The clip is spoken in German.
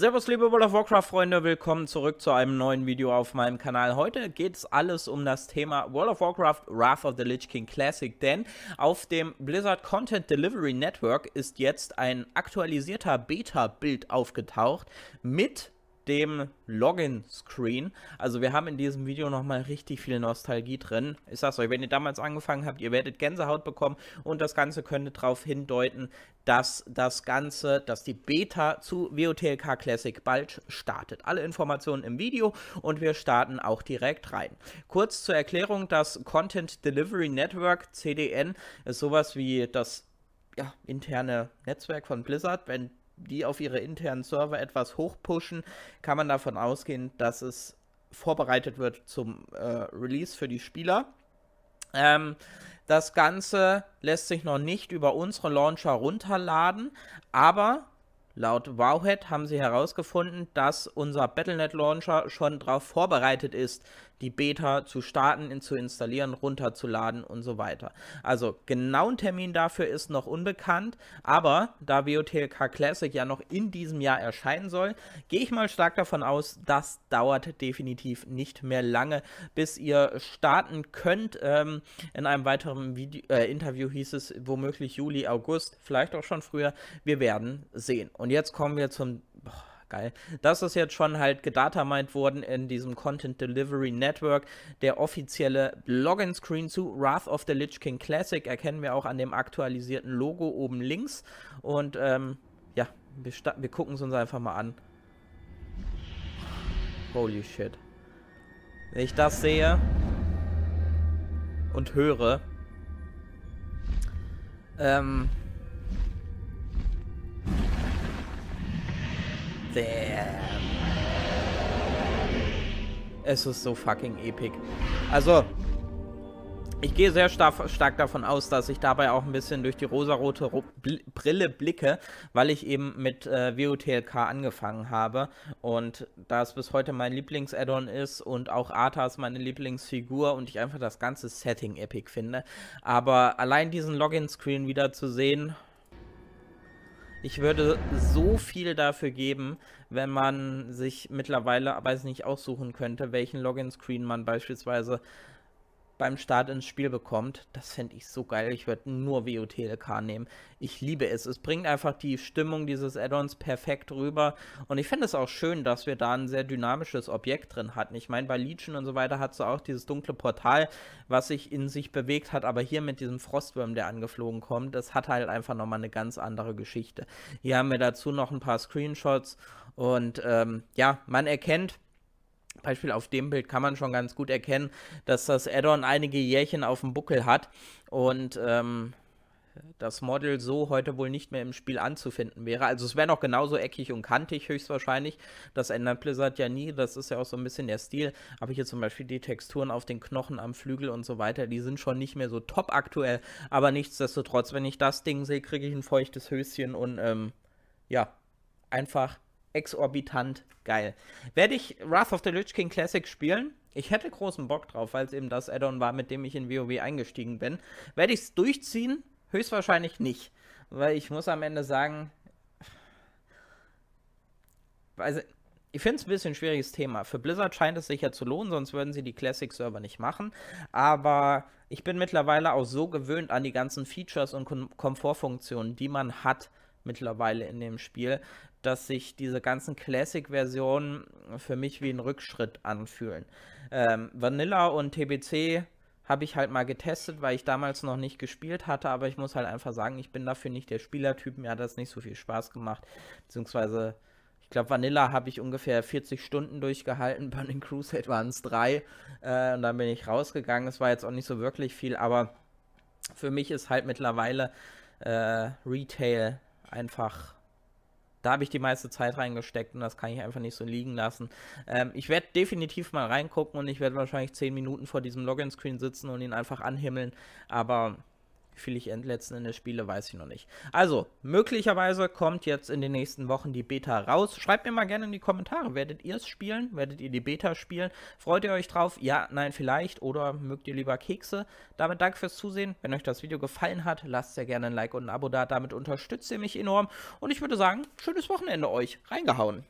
Servus liebe World of Warcraft Freunde, willkommen zurück zu einem neuen Video auf meinem Kanal. Heute geht es alles um das Thema World of Warcraft Wrath of the Lich King Classic, denn auf dem Blizzard Content Delivery Network ist jetzt ein aktualisierter Beta-Bild aufgetaucht mit dem Login-Screen. Also wir haben in diesem Video nochmal richtig viel Nostalgie drin. Ich sag's euch, wenn ihr damals angefangen habt, ihr werdet Gänsehaut bekommen und das Ganze könnte darauf hindeuten, dass das Ganze, dass die Beta zu WOTLK Classic bald startet. Alle Informationen im Video und wir starten auch direkt rein. Kurz zur Erklärung, das Content Delivery Network, CDN, ist sowas wie das ja, interne Netzwerk von Blizzard, wenn die auf ihre internen Server etwas hochpushen, kann man davon ausgehen, dass es vorbereitet wird zum äh, Release für die Spieler. Ähm, das Ganze lässt sich noch nicht über unsere Launcher runterladen, aber Laut Wowhead haben sie herausgefunden, dass unser Battlenet Launcher schon darauf vorbereitet ist, die Beta zu starten, in, zu installieren, runterzuladen und so weiter. Also genauen Termin dafür ist noch unbekannt, aber da WOTLK Classic ja noch in diesem Jahr erscheinen soll, gehe ich mal stark davon aus, das dauert definitiv nicht mehr lange, bis ihr starten könnt. Ähm, in einem weiteren Video, äh, Interview hieß es womöglich Juli, August, vielleicht auch schon früher. Wir werden sehen. Und und jetzt kommen wir zum. Boah, geil. Das ist jetzt schon halt gedatamined worden in diesem Content Delivery Network. Der offizielle Login-Screen zu Wrath of the Lich King Classic erkennen wir auch an dem aktualisierten Logo oben links. Und ähm, ja, wir, wir gucken es uns einfach mal an. Holy shit. Wenn ich das sehe und höre, ähm, Damn. Es ist so fucking epic. Also, ich gehe sehr stark, stark, davon aus, dass ich dabei auch ein bisschen durch die rosarote Brille blicke, weil ich eben mit äh, WOTLK angefangen habe und da es bis heute mein Lieblings-Add-on ist und auch Arthas meine Lieblingsfigur und ich einfach das ganze Setting epic finde. Aber allein diesen Login-Screen wieder zu sehen, ich würde so viel dafür geben, wenn man sich mittlerweile, weiß nicht, aussuchen könnte, welchen Login-Screen man beispielsweise beim Start ins Spiel bekommt. Das fände ich so geil. Ich würde nur WOTLK nehmen. Ich liebe es. Es bringt einfach die Stimmung dieses Add-ons perfekt rüber. Und ich finde es auch schön, dass wir da ein sehr dynamisches Objekt drin hatten. Ich meine, bei Legion und so weiter hat sie auch dieses dunkle Portal, was sich in sich bewegt hat. Aber hier mit diesem Frostwurm, der angeflogen kommt, das hat halt einfach nochmal eine ganz andere Geschichte. Hier haben wir dazu noch ein paar Screenshots. Und ähm, ja, man erkennt, Beispiel auf dem Bild kann man schon ganz gut erkennen, dass das Addon einige Jährchen auf dem Buckel hat und ähm, das Model so heute wohl nicht mehr im Spiel anzufinden wäre. Also es wäre noch genauso eckig und kantig höchstwahrscheinlich. Das ändert Blizzard ja nie. Das ist ja auch so ein bisschen der Stil. Aber hier zum Beispiel die Texturen auf den Knochen am Flügel und so weiter, die sind schon nicht mehr so top aktuell. Aber nichtsdestotrotz, wenn ich das Ding sehe, kriege ich ein feuchtes Höschen und ähm, ja, einfach exorbitant geil. Werde ich Wrath of the Lich King Classic spielen? Ich hätte großen Bock drauf, weil es eben das Addon war, mit dem ich in WoW eingestiegen bin. Werde ich es durchziehen? Höchstwahrscheinlich nicht. Weil ich muss am Ende sagen, also ich finde es ein bisschen ein schwieriges Thema. Für Blizzard scheint es sich ja zu lohnen, sonst würden sie die Classic-Server nicht machen. Aber ich bin mittlerweile auch so gewöhnt an die ganzen Features und Kom Komfortfunktionen, die man hat, mittlerweile in dem Spiel, dass sich diese ganzen Classic-Versionen für mich wie ein Rückschritt anfühlen. Ähm, Vanilla und TBC habe ich halt mal getestet, weil ich damals noch nicht gespielt hatte, aber ich muss halt einfach sagen, ich bin dafür nicht der Spielertyp, mir hat das nicht so viel Spaß gemacht, beziehungsweise ich glaube, Vanilla habe ich ungefähr 40 Stunden durchgehalten, Burning Crusade waren es drei äh, und dann bin ich rausgegangen. Es war jetzt auch nicht so wirklich viel, aber für mich ist halt mittlerweile äh, Retail einfach da habe ich die meiste Zeit reingesteckt und das kann ich einfach nicht so liegen lassen. Ähm, ich werde definitiv mal reingucken und ich werde wahrscheinlich 10 Minuten vor diesem Login-Screen sitzen und ihn einfach anhimmeln, aber wie viel ich letzten Endes spiele, weiß ich noch nicht. Also, möglicherweise kommt jetzt in den nächsten Wochen die Beta raus. Schreibt mir mal gerne in die Kommentare. Werdet ihr es spielen? Werdet ihr die Beta spielen? Freut ihr euch drauf? Ja, nein, vielleicht. Oder mögt ihr lieber Kekse? Damit danke fürs Zusehen. Wenn euch das Video gefallen hat, lasst sehr gerne ein Like und ein Abo da. Damit unterstützt ihr mich enorm. Und ich würde sagen, schönes Wochenende euch. Reingehauen.